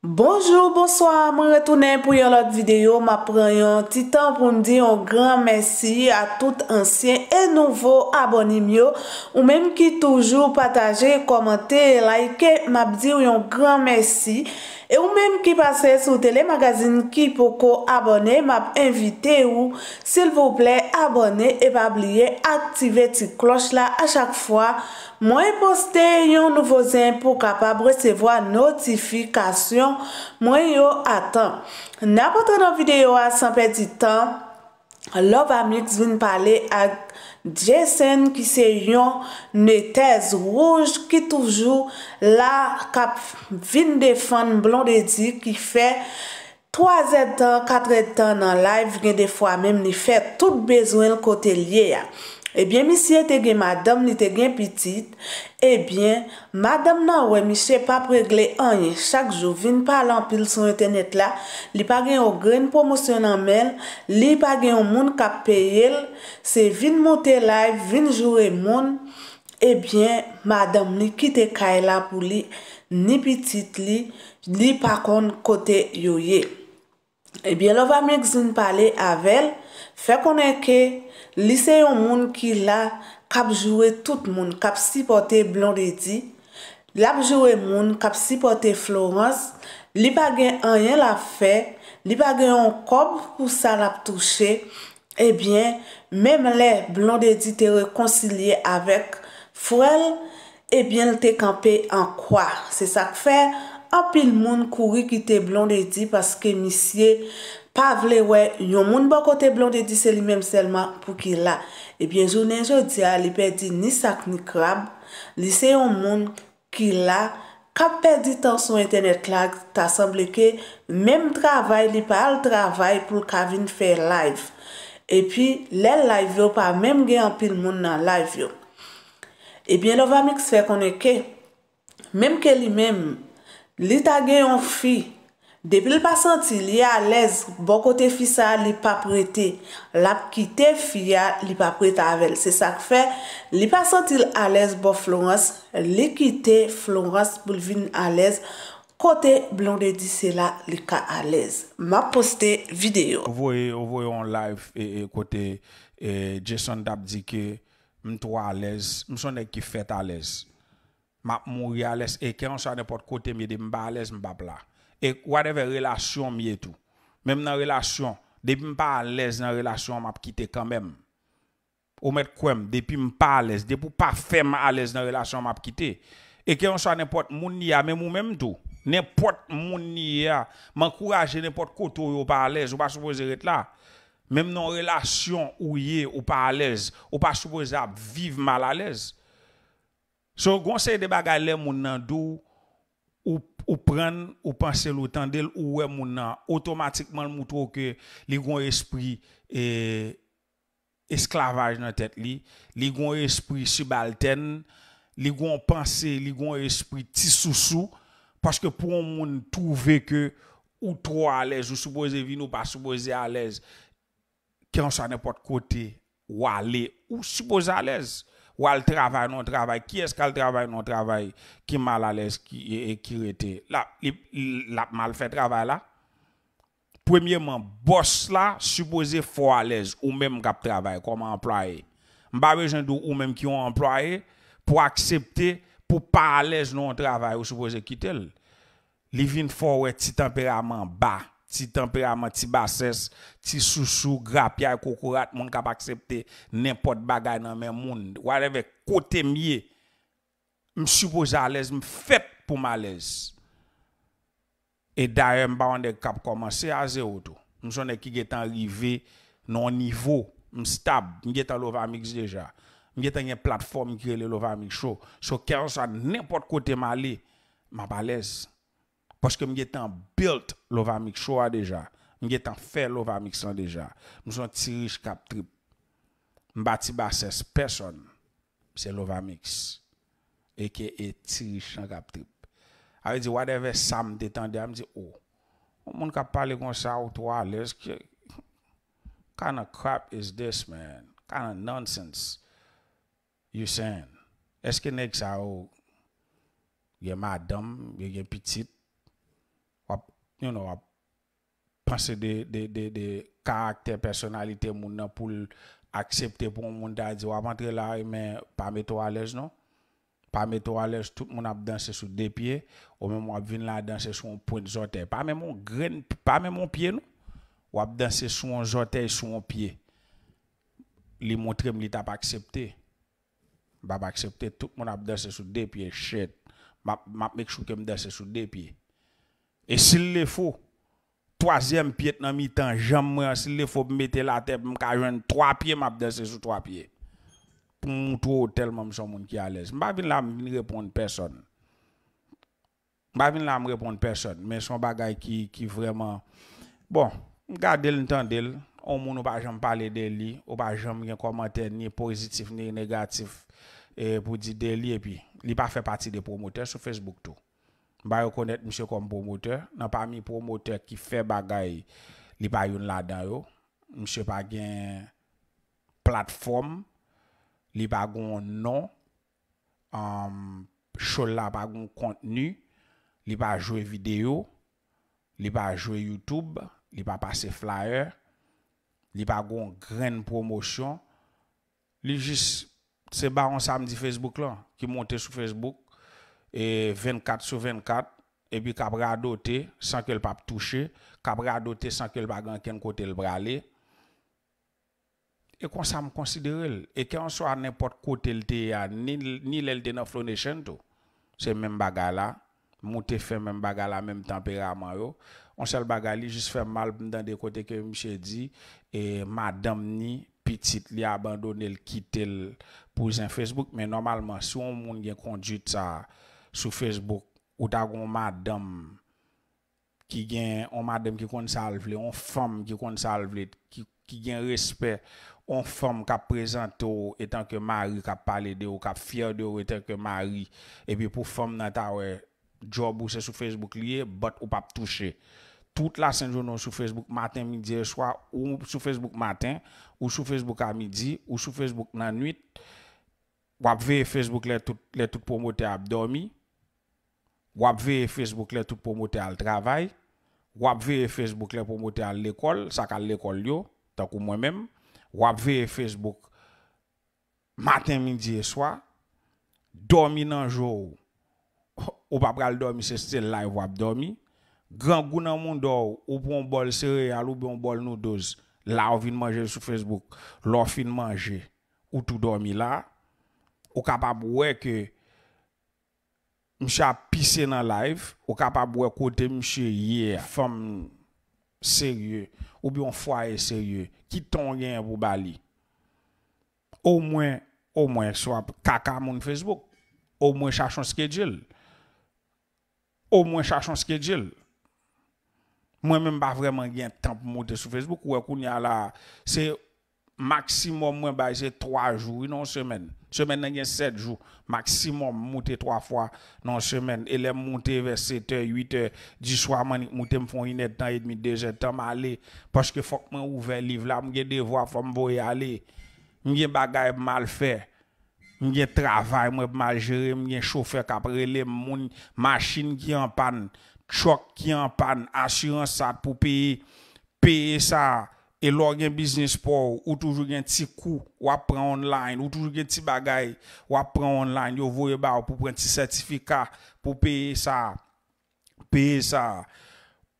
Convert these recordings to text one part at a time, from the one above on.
Bonjour, bonsoir, mwen retounen pou yon lot videyo, ma pren yon titan pou mdi yon gran mersi a tout ansyen e nouvo abonim yo ou menm ki toujou pataje, komante, like, ma bdi yon gran mersi E ou menm ki pase sou telemagazin ki pou ko abone, m ap invite ou. Sil vouple abone e pa bliye aktive ti kloch la a chak fwa. Mwen poste yon nouvozen pou kapab resevo a notifikasyon. Mwen yo atan. N apote nan videyo a sanpe di tan. Love Amix vin pale a Jason ki se yon ne tez rouj ki toujou la kap vin defan blon de di ki fe 3 etan, 4 etan nan live gen defwa mem ni fe tout bezwen l kote liye ya. Ebyen eh mi siye te gen madam ni te gen pitit, ebyen eh madam nan we mi se pa pregle anye chak jo vin pa lan pil son e tenet la, li pa gen yo gren promosyon nan men, li pa gen yo moun kap peyel, se vin moutelay, vin jure moun, ebyen eh madam ni kite kailan pou li ni pitit li, li pa kon kote yoye. Ebyen, eh lova mèk zoun pale avel, fè konen ke liseyon moun ki la kapjouè tout moun, kapjouè Blondedit, lapjouè moun, kapjouè Florence, li bagè anyen la fè, li bagè yon kob pou sa lap touche, ebyen, eh mèm lè Blondedit te rekoncilie avèk, fò el, ebyen eh te kampe an kwa, se sak fè. apil moun kouri ki te blon de di paske misye pa vle we, yon moun bako te blon de di se li menm selman pou ki la e bien jounen jodia li perdi ni sak ni krab li se yon moun ki la kap perdi tan son internet lag ta semble ke menm travay li pa al travay pou kavin fe live e pi le live yo pa menm gen apil moun nan live yo e bien lova miks fe konen ke menm ke li menm Li ta gen yon fi, depi li pa santi li a lez, bo kote fi sa li pa prete, la ki te fi ya li pa prete avel. Se sak fe, li pa santi li a lez bo Florence, li ki te Florence bou vin a lez, kote blonde di sela li ka a lez. Ma poste video. Ou voye, ou voye yon live e, e kote e, Jason Dabdike, mn to a lez, mson e ki fet a lez. map moun ri alèz, e kè yon sa nèpot kote mye de mba alèz mbap la. E wadeve relasyon mye tou. Mèm nan relasyon, depi mba alèz nan relasyon mbap kite kèmèm. Ou mèt kouèm, depi mba alèz, depi mba fè mba alèz nan relasyon mbap kite. E kè yon sa nèpot moun niya, mèm mou mèm tou. Nèpot moun niya, mèm kouraje nèpot kote ou yon pa alèz, ou pa soupoze ret la. Mèm nan relasyon ou yè ou pa alèz, ou pa soupoze ap vive mal alèz. So gwen se de bagay lè moun nan dou Ou pren ou panse loutan del ou wè moun nan Otomatikman moun tro ke li gwen espri e, esklavaj nan tèt li Li gwen espri subalten Li gwen panse, li gwen espri tisousou Paske pou moun trouve ke ou tro alèz Ou souboze vin ou pa souboze alèz Kè an sa nèpot kote ou alèz Ou souboze alèz ou al travail, non travail. Qui est-ce qu'elle travaille, non travail, qui mal à l'aise, qui, qui était Là, la mal fait travail là. Premièrement, boss là, supposé fort à l'aise, ou même cap travail, comme employé. M'ba besoin ou même qui ont employé, pour accepter, pour pas à l'aise non travail, ou supposé quitter. living vin fort, si tempérament bas Ti temperament, ti basses, ti sou-sou, grapya, kokorat, moun kap aksepte, nenpot bagay nan men moun. Warewe, kote mye, msupo zalez, mfep pou malez. E dare mba wande kap komanse a ze oto. Mson e ki getan rive nan nivou, mstab, mgetan Lovamix deja. Mgetan yon platform ki rele Lovamix show. So kè yon sa nenpot kote malez, mabalez. Poske mge tan built Lovamix chowa deja. Mge tan fe Lovamix san deja. Mson tirish kap trip. Mbati ba ses person. Mse Lovamix. Eke e tirish san kap trip. Awe di whatever sa mde tan de. A mdi o. Moun ka pale kon sa out wale. Kana crap is this man. Kana nonsense. You sen. Eske nek sa ou. Oh, Ye madam. Ye pitit. Nou nou wap panse de karakter, personalite moun nan pou l'aksepte pou moun dadzi. Wap antre la, men, pa meto alej nou. Pa meto alej, tout moun ap danse sou depye. Ou mè mwen ap vin la danse sou moun point zotey. Pa mè moun gren, pa mè moun pie nou. Wap danse sou moun zotey, sou moun pie. Li montre m, li tap aksepte. Bab aksepte, tout moun ap danse sou depye. Shit, map mèk chouke m danse sou depye. E si li le fo, 3e pi et nan mi tan, jam mwen, si li le fo, mette la tep, mwen ka jwen 3 pi, mwen ap de se sou 3 pi. Pou mwen tou, telman mwen son moun ki alez. Mwen ba vin la mwen reponde person. Mwen ba vin la mwen reponde person. Men son bagay ki, ki vreman. Bon, mwen ga del n tan del. On moun ou pa jom pale del li. Ou pa jom gen komante ni pozitif, ni negatif. Pou di del li epi. Li pa fe pati de promoteur sou Facebook tou. Ba yo konet mse kom promoteur. Nan pa mi promoteur ki fe bagay li pa yon ladan yo. Mse pa gen platform, li pa gon nan. Non. Chola pa gon kontenu, li pa jwe video, li pa jwe YouTube, li pa pase flyer, li pa gon gren promosyon. Li jis se ba an samdi Facebook la ki monte sou Facebook. e 24 sou 24, e bi kab rado te, san ke l pap touche, kab rado te san ke l bagan ken kote l brale, e kon sa m konsidere l, e ke an so an nepot kote l te ya, ni l el de nan flou ne chen to, se men baga la, mou te fe men baga la, men tempera man yo, on se l baga li, jis fe mal dan de kote ke m che di, e madam ni, pitit li abandone l, kite l pou zin Facebook, men normalman, sou moun gen kondite sa, sou Facebook ou ta kon madam ki gen, o madam ki konsalvle, o fom ki konsalvle, ki gen respet, o fom ka prezento etan ke mari, ka pale de ou, ka fyer de ou etan ke mari, e bi pou fom nan ta we, job ou se sou Facebook liye, bot ou pap touche. Tout la senjonon sou Facebook matin, midi, e swa, ou sou Facebook matin, ou sou Facebook a midi, ou sou Facebook nan nwit, wap ve Facebook le tout promote abdomi, Wap veye Facebook le tout pou motè al travay. Wap veye Facebook le pou motè al l'ekol. Sakal l'ekol yo. Takou mwen mèm. Wap veye Facebook. Maten, midi e swa. Dormi nan jò. Ou bab gal dormi se stèl la ou wap dormi. Gran gounan moun do ou bon bol sère al ou bon bol nou doz. La ou vin manje sou Facebook. Lo ou fin manje. Ou tout dormi la. Ou kapab wè ke... Mcha pisser dans live, ou capable ou côté mche hier, femme sérieux, ou bien foyer sérieux, qui ton rien pour Bali. Au moins, au moins, soit kaka mon Facebook, au moins un schedule. Au moins un schedule. Moi-même, pas vraiment de temps pour monter sur Facebook, ou là, c'est maximum, moi, c'est trois jours, une semaine. Semaine, 7 jours. Maximum, monter 3 fois dans la semaine. Et les monter vers 7 h 8 h du soir, monter, me font une heure, et demi, deux temps, aller. Parce que faut que je livre là, des devoir, faut me aller. Je bagaille mal fait. Je travail, je mal géré, je chauffeur qui les machines qui en panne, choc qui en panne, assurance ça pour payer, payer ça et lor business pour ou toujours un petit coup ou apprend online ou toujours un petit bagay ou apprend online yo voye ba pour prendre petit certificat pour payer ça payer ça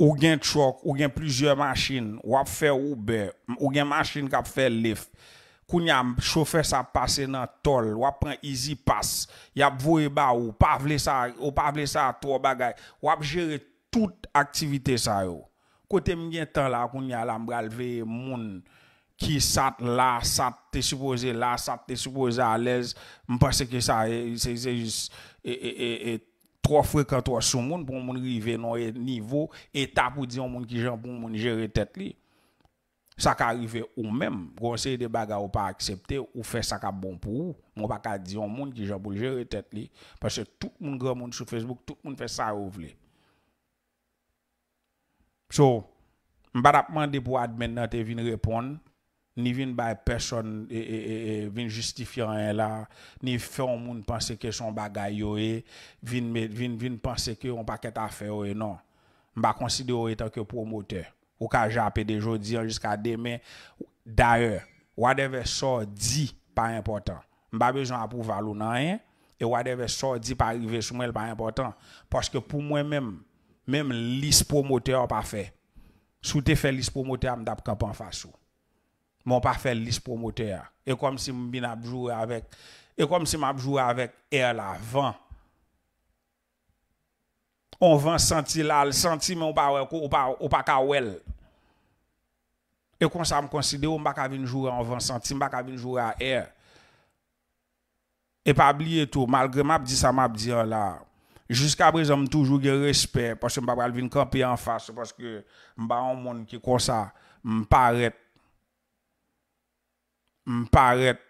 ou gen truck ou gen plusieurs machines ou a faire Uber ou gen machine qui fait Lyft kounya chauffeur ça passe dans toll ou prend easy pass y a voye ba ou pas vle ça ou pas vle ça trois bagay ou gérer toute activité ça yo Kote mwen gen tan la koun nye alam bral veye moun ki sat la, sat tesupoze la, sat tesupoze alez, mwen pase ki sa e, e, e, e tro frekantwa sou moun pou moun rive nan e nivou etap ou diyon moun ki jan pou moun jere tet li. Sa ka rive ou menm, konsey de baga ou pa aksepte ou fe sa ka bon pou ou, mwen pa ka diyon moun ki jan pou jere tet li, pase tout moun gran moun sou Facebook, tout moun fe sa rouvle. So, mba rapman de pou admendante vin repon, ni vin bay person e, e, e, vin justifyan yon la, ni fè yon moun panse ke son bagay yoy, vin panse ke yon paket a fè yoy, non. Mba konside yon etan ke promote, ou ka japè de jodi an jiska demen. Da yon, wadeve so di pa importan, mba bezon apou valou nan yon, e wadeve so di pa rive sou mwen pa importan, paske pou mwen menm, Mem lis promoteur pa fe. Sou te fe lis promoteur, mdap kapan fasyo. Mwen pa fe lis promoteur. E kom si mbin apjouwe avek, e kom si mbapjouwe avek, e la, van. On van senti la, senti mwen pa wek, ou pa ka wel. E kon sa mkonside, mbak avin jouwe, on van senti mbak avin jouwe a e. E pa bli eto, malgre mbap di sa mbap di la, e la, Jusk apre zanm toujou gen respet, paske mba bal vin kampi an fas, paske mba an moun ki konsa, mba arret, mba arret,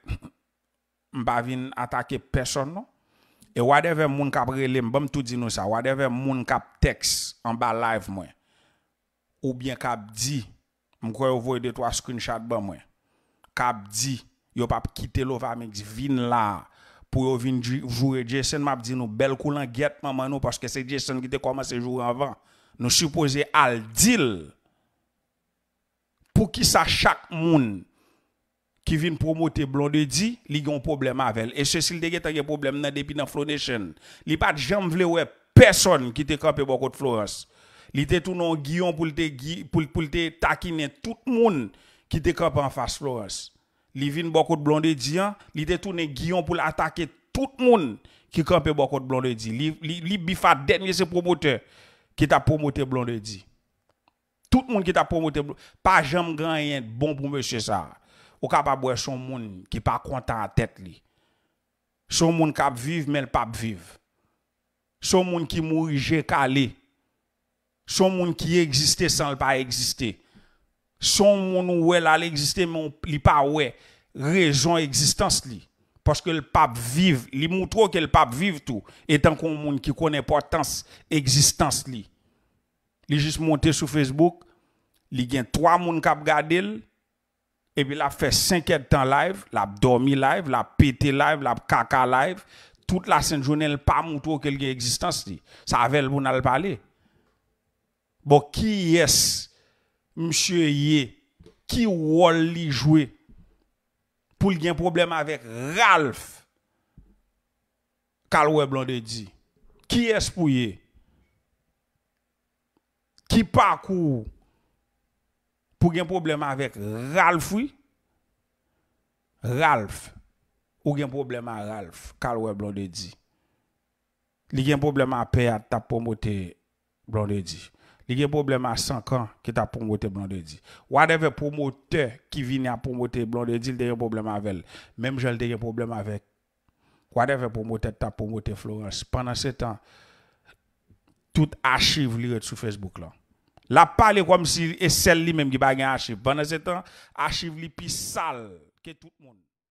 mba vin atake person nou, e wadeve moun kap rele, mba mtou di nou sa, wadeve moun kap teks, an ba live mwen, ou bien kap di, mkwen yo voye de to a screenshot ban mwen, kap di, yo pap kite lo vamek, vin la, pour venir jouer Jason m'a dit nous belle guette maman nous parce que c'est Jason qui était commencé le jouer avant nous supposons al deal pour qui ça chaque monde qui vient promouvoir Blonde dit, il a un problème avec elle. Et ceci, il a un problème depuis dans Flow Nation. Il pas jamais eu personne qui était campé beaucoup de Florence. Il était tout non guillon pour te, pour, taquiner tout le monde qui était campé en face Florence. Li vin bokot blonde di, li detounen Giyon pou l'atake tout moun ki kampe bokot blonde di. Li bifa denye se promoteur ki ta promote blonde di. Tout moun ki ta promoteur, pa jem ganyen bon pou mwen se sa. Ou ka pa bwe son moun ki pa konta an tet li. Son moun ka bviv men pa bviv. Son moun ki mou je kale. Son moun ki egziste san l pa egziste. son moun ouel a l'existence mais li pas de raison existence Parce que le pape vive, Il montre que le pape vive tout, étant qu'on moun qui connaît importance existence li. est juste monté sur Facebook, Il y trois 3 qui ont regardé. et puis a fait 5 heures temps live, a dormi live, a pété live, a caca live, toute la sainte journée, elle pas qu'il que l'existence li. Ça avait le bon à parler. Bon, qui est Msyè ye ki wol li jwe pou li gen probleme avèk Ralf kalwe blonde di. Ki es pou ye? Ki pa kou pou gen probleme avèk Ralf ou gen probleme avèk Ralf kalwe blonde di? Li gen probleme apè a tap pomote blonde di. Il y a un problème à 5 ans qui t'a promoté Blanc de Di. Whatever promoteur qui vient à promoter Blanc il y a un problème avec Même je un problème avec. Whatever promoteur t'a promoté Florence. Pendant ce temps, tout archive est sur Facebook là. La parler comme si celle là même qui pas archive. Pendant ce temps, archive est plus sale que tout le monde.